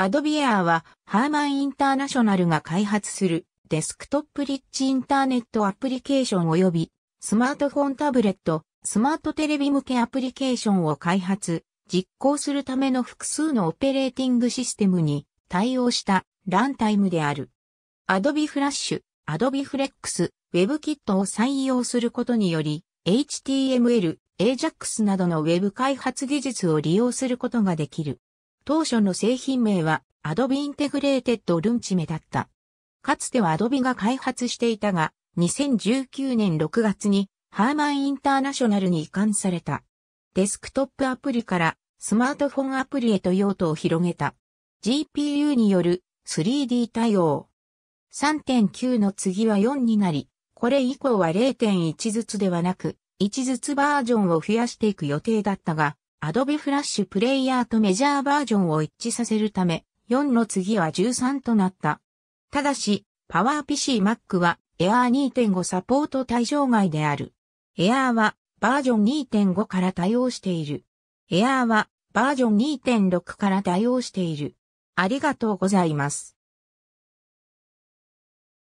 アドビエアはハーマンインターナショナルが開発するデスクトップリッチインターネットアプリケーション及びスマートフォンタブレット、スマートテレビ向けアプリケーションを開発、実行するための複数のオペレーティングシステムに対応したランタイムである。Adobe ッシュ、アド Adobe ス、ウェブキットを採用することにより、HTML、AJAX などのウェブ開発技術を利用することができる。当初の製品名は Adobe Integrated l u n c h m e だった。かつては Adobe が開発していたが、2019年6月にハーマンインターナショナルに移管された。デスクトップアプリからスマートフォンアプリへと用途を広げた。GPU による 3D 対応。3.9の次は4になり、これ以降は0.1ずつではなく、1ずつバージョンを増やしていく予定だったが、Adobe Flash プレイヤーとメジャーバージョンを一致させるため、4の次は13となった。ただし、PowerPC Mac は Air 2.5サポート対象外である。Air はバージョン2.5から対応している。Air はバージョン2.6から対応している。ありがとうございます。